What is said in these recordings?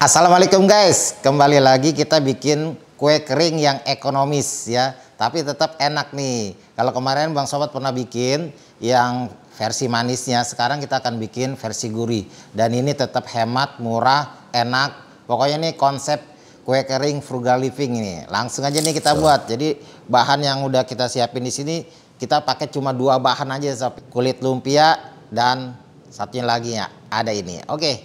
Assalamualaikum guys, kembali lagi kita bikin kue kering yang ekonomis ya, tapi tetap enak nih. Kalau kemarin Bang Sobat pernah bikin yang versi manisnya, sekarang kita akan bikin versi gurih. Dan ini tetap hemat, murah, enak. Pokoknya ini konsep kue kering frugal living ini. Langsung aja nih kita buat. Jadi bahan yang udah kita siapin di sini, kita pakai cuma dua bahan aja, kulit lumpia dan satunya lagi ya, ada ini. Oke. Okay.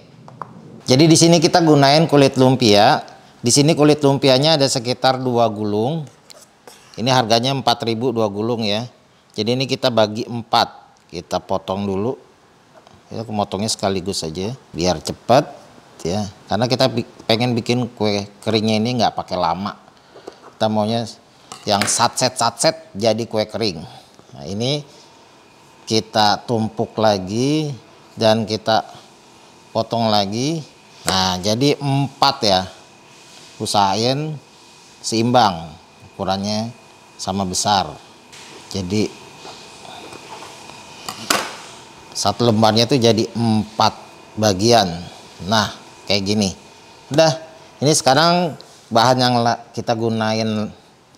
Jadi di sini kita gunain kulit lumpia. Di sini kulit lumpianya ada sekitar dua gulung. Ini harganya 4000 dua gulung ya. Jadi ini kita bagi empat. Kita potong dulu. Kita ya, memotongnya sekaligus saja biar cepat ya. Karena kita pengen bikin kue keringnya ini nggak pakai lama. Kita maunya yang satset-satset jadi kue kering. Nah, ini kita tumpuk lagi dan kita potong lagi Nah, jadi empat ya. Usahain seimbang ukurannya sama besar. Jadi satu lembarnya itu jadi empat bagian. Nah, kayak gini. Udah, ini sekarang bahan yang kita gunain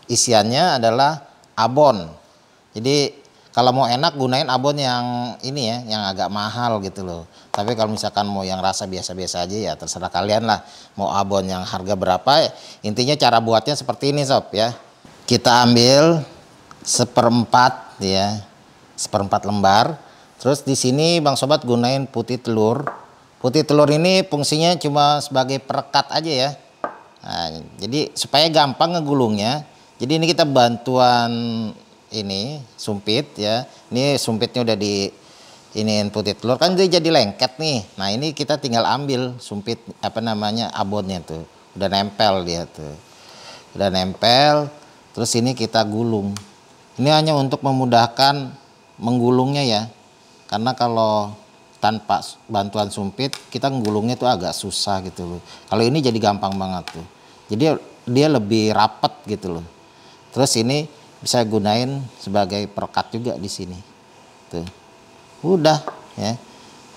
isiannya adalah abon. Jadi kalau mau enak gunain abon yang ini ya yang agak mahal gitu loh tapi kalau misalkan mau yang rasa biasa-biasa aja ya terserah kalian lah mau abon yang harga berapa intinya cara buatnya seperti ini sob ya kita ambil seperempat ya seperempat lembar terus di sini bang sobat gunain putih telur putih telur ini fungsinya cuma sebagai perekat aja ya nah, jadi supaya gampang ngegulungnya jadi ini kita bantuan ini sumpit ya. Ini sumpitnya udah di ini putih telur kan dia jadi lengket nih. Nah, ini kita tinggal ambil sumpit apa namanya abonnya tuh. Udah nempel dia tuh. Udah nempel. Terus ini kita gulung. Ini hanya untuk memudahkan menggulungnya ya. Karena kalau tanpa bantuan sumpit kita menggulungnya tuh agak susah gitu loh. Kalau ini jadi gampang banget tuh. Jadi dia lebih rapat gitu loh. Terus ini bisa gunain sebagai perkat juga di sini tuh udah ya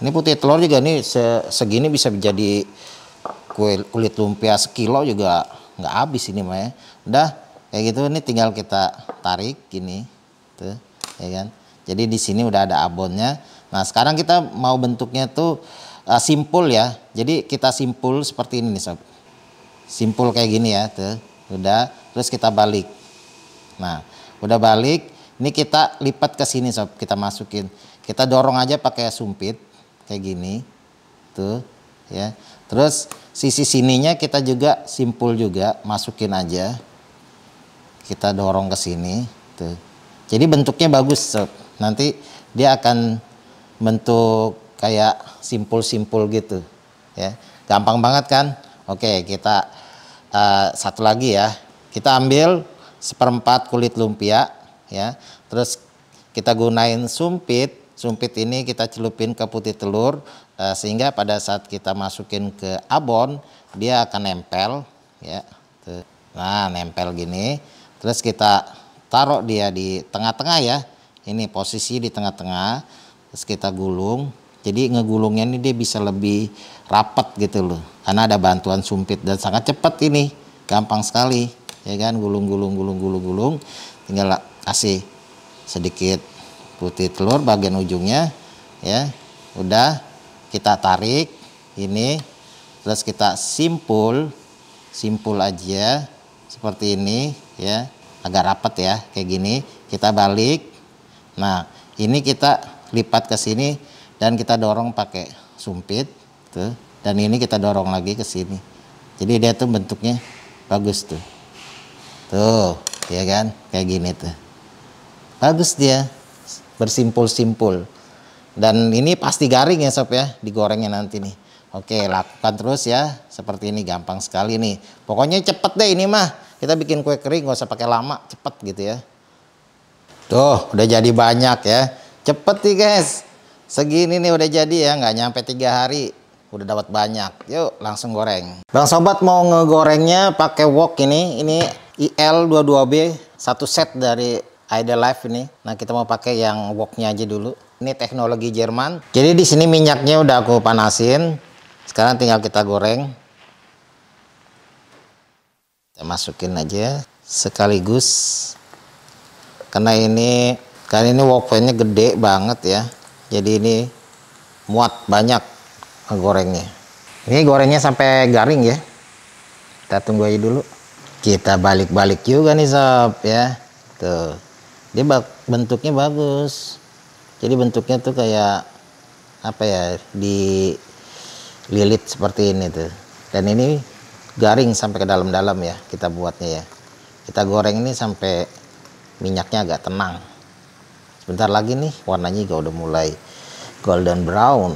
ini putih telur juga nih segini bisa menjadi kue kulit lumpia sekilo juga nggak habis ini mah ya udah kayak gitu ini tinggal kita tarik gini tuh ya kan jadi di sini udah ada abonnya nah sekarang kita mau bentuknya tuh uh, simpul ya jadi kita simpul seperti ini nih sob simpul kayak gini ya tuh udah terus kita balik Nah, udah balik, ini kita lipat ke sini sob, kita masukin. Kita dorong aja pakai sumpit kayak gini. Tuh, ya. Terus sisi sininya kita juga simpul juga, masukin aja. Kita dorong ke sini, tuh. Jadi bentuknya bagus sob. Nanti dia akan bentuk kayak simpul-simpul gitu, ya. Gampang banget kan? Oke, kita uh, satu lagi ya. Kita ambil seperempat kulit lumpia ya. Terus kita gunain sumpit. Sumpit ini kita celupin ke putih telur eh, sehingga pada saat kita masukin ke abon dia akan nempel ya. Tuh. Nah, nempel gini. Terus kita taruh dia di tengah-tengah ya. Ini posisi di tengah-tengah. Terus kita gulung. Jadi ngegulungnya ini dia bisa lebih rapat gitu loh. Karena ada bantuan sumpit dan sangat cepat ini. Gampang sekali ya kan gulung gulung gulung gulung gulung tinggal kasih sedikit putih telur bagian ujungnya ya udah kita tarik ini terus kita simpul simpul aja seperti ini ya agak rapat ya kayak gini kita balik nah ini kita lipat ke sini dan kita dorong pakai sumpit tuh dan ini kita dorong lagi ke sini jadi dia tuh bentuknya bagus tuh Tuh, ya kan? Kayak gini tuh. Bagus dia. Bersimpul-simpul. Dan ini pasti garing ya sob ya, digorengnya nanti nih. Oke, lakukan terus ya. Seperti ini gampang sekali nih. Pokoknya cepet deh ini mah. Kita bikin kue kering gak usah pakai lama, cepet gitu ya. Tuh, udah jadi banyak ya. Cepet nih guys. Segini nih udah jadi ya, nggak nyampe tiga hari udah dapat banyak. Yuk langsung goreng. Bang sobat mau ngegorengnya pakai wok ini. Ini IL22B satu set dari Life ini. Nah, kita mau pakai yang woknya aja dulu. Ini teknologi Jerman. Jadi di sini minyaknya udah aku panasin. Sekarang tinggal kita goreng. Kita masukin aja sekaligus. Karena ini karena ini wok-nya gede banget ya. Jadi ini muat banyak gorengnya. Ini gorengnya sampai garing ya. Kita tunggu aja dulu kita balik-balik juga nih sob ya tuh dia bentuknya bagus jadi bentuknya tuh kayak apa ya di lilit seperti ini tuh dan ini garing sampai ke dalam-dalam ya kita buatnya ya kita goreng ini sampai minyaknya agak tenang sebentar lagi nih warnanya juga udah mulai golden brown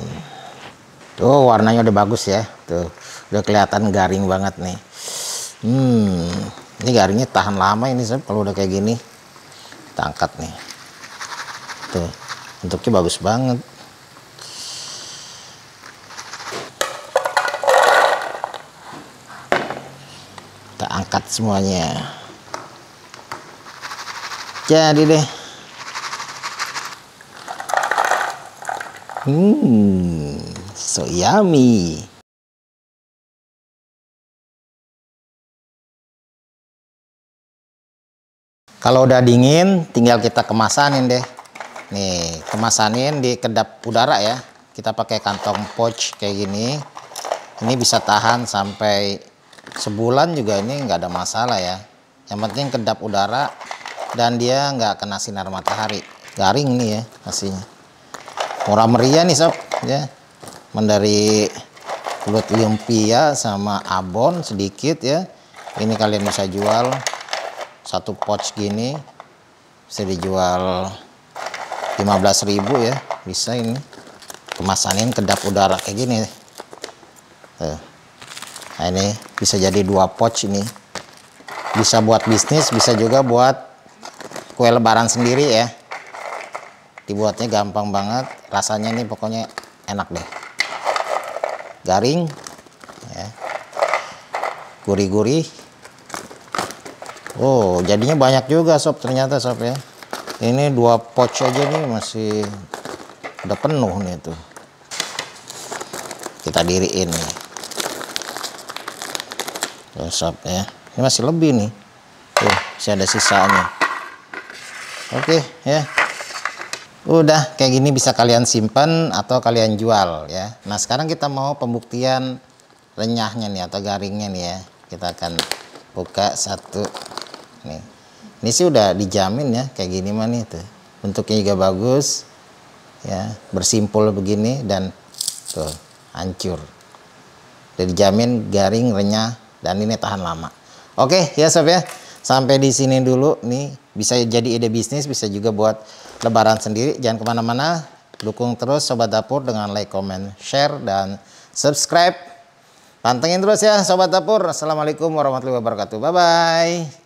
tuh warnanya udah bagus ya tuh udah kelihatan garing banget nih Hmm, ini garingnya tahan lama ini sih kalau udah kayak gini. Kita angkat nih. Tuh, bentuknya bagus banget. Kita angkat semuanya. Jadi deh. Hmm, so yummy. Kalau udah dingin, tinggal kita kemasanin deh. Nih, kemasanin di kedap udara ya. Kita pakai kantong pouch kayak gini. Ini bisa tahan sampai sebulan juga ini nggak ada masalah ya. Yang penting kedap udara dan dia nggak kena sinar matahari. Garing nih ya hasilnya. Murah meriah nih sob ya. Mendari kulit lumpia sama abon sedikit ya. Ini kalian bisa jual satu pouch gini bisa dijual 15.000 ya bisa ini kemasanin kedap udara kayak gini Tuh. nah ini bisa jadi dua pouch ini bisa buat bisnis bisa juga buat kue lebaran sendiri ya dibuatnya gampang banget rasanya ini pokoknya enak deh garing ya gurih-gurih Oh, jadinya banyak juga sob ternyata sob ya. Ini dua pouch aja nih masih udah penuh nih tuh. Kita diriin nih. Tuh sob ya. Ini masih lebih nih. Tuh, masih ada sisanya. Oke, okay, ya. Udah kayak gini bisa kalian simpan atau kalian jual ya. Nah, sekarang kita mau pembuktian renyahnya nih atau garingnya nih ya. Kita akan buka satu nih ini sih udah dijamin ya kayak gini mah nih tuh bentuknya juga bagus ya bersimpul begini dan tuh hancur Jadi dijamin garing renyah dan ini tahan lama oke ya sob ya sampai di sini dulu nih bisa jadi ide bisnis bisa juga buat lebaran sendiri jangan kemana-mana dukung terus sobat dapur dengan like comment share dan subscribe pantengin terus ya sobat dapur assalamualaikum warahmatullahi wabarakatuh bye bye